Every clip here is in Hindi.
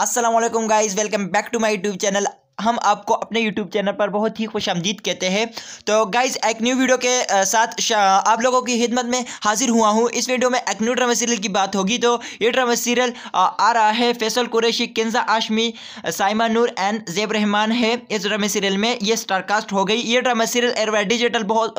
Aslam guys welcome back to my YouTube channel हम आपको अपने YouTube चैनल पर बहुत ही खुश आमदीद कहते हैं तो गाइज़ एक न्यू वीडियो के साथ आप लोगों की खिदमत में हाजिर हुआ हूँ इस वीडियो में एक न्यू ड्रामा सीरियल की बात होगी तो ये ड्रामा सीरियल आ रहा है फैसल कुरैशी किन्जा आशमी साइमा नूर एंड जेब रहमान है इस ड्रामा सीरियल में ये स्टारकास्ट हो गई ये ड्रामा सीरियल एरवा डिजिटल बहुत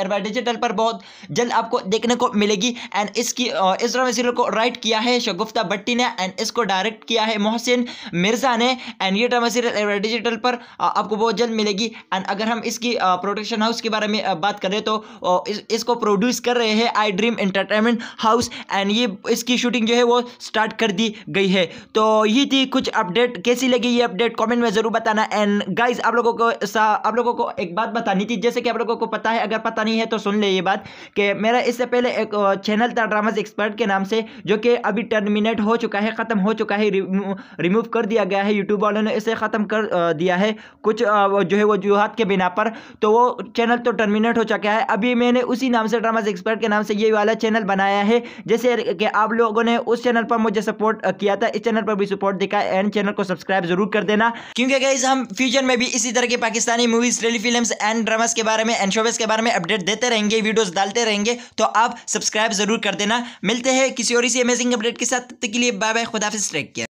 एरवा डिजिटल पर बहुत जल्द आपको देखने को मिलेगी एंड इसकी इस ड्रामा सीरियल को राइट किया है शगुफ्ता भट्टी ने एंड इसको डायरेक्ट किया है मोहसिन मिर्ज़ा ने एंड ये ड्रामा सीरियल डिजिटल पर आपको बहुत जल्द मिलेगी एंड अगर हम इसकी प्रोडक्शन हाउस के बारे में बात करें तो इस, इसको प्रोड्यूस कर रहे हैं I dream entertainment house and ये इसकी शूटिंग जो है वो स्टार्ट कर दी गई है तो ये थी कुछ अपडेट कैसी लगी ये अपडेट कॉमेंट में ज़रूर बताना एंड गाइज आप लोगों को आप लोगों को एक बात बतानी थी जैसे कि आप लोगों को पता है अगर पता नहीं है तो सुन ले ये बात कि मेरा इससे पहले एक चैनल था ड्रामाज एक्सपर्ट के नाम से जो कि अभी टर्मिनेट हो चुका है ख़त्म हो चुका है रिमूव कर दिया गया है यूट्यूब वालों ने इसे ख़त्म कर दिया है कुछ जो है वजूहत के बिना पर तो वो चैनल तो टर्मिनेट हो चुका है अभी मैंने उसी नाम से ड्रामाज एक्सपर्ट के नाम से ये वाला चैनल बनाया है जैसे कि आप लोगों ने उस चैनल पर मुझे सपोर्ट किया था इस चैनल पर भी सपोर्ट दिखा एंड चैनल को सब्सक्राइब जरूर कर देना क्योंकि गाइज हम फ्यूचर में भी इसी तरह के Pakistani movies tele film and dramas के बारे में एंड शोबेस के बारे में अपडेट देते रहेंगे वीडियोज डालते रहेंगे तो आप सब्सक्राइब जरूर कर देना मिलते हैं किसी और इसी अमेजिंग अपडेट के साथ तब तक के लिए बाय बाय खुदाफिस ट्रेक किया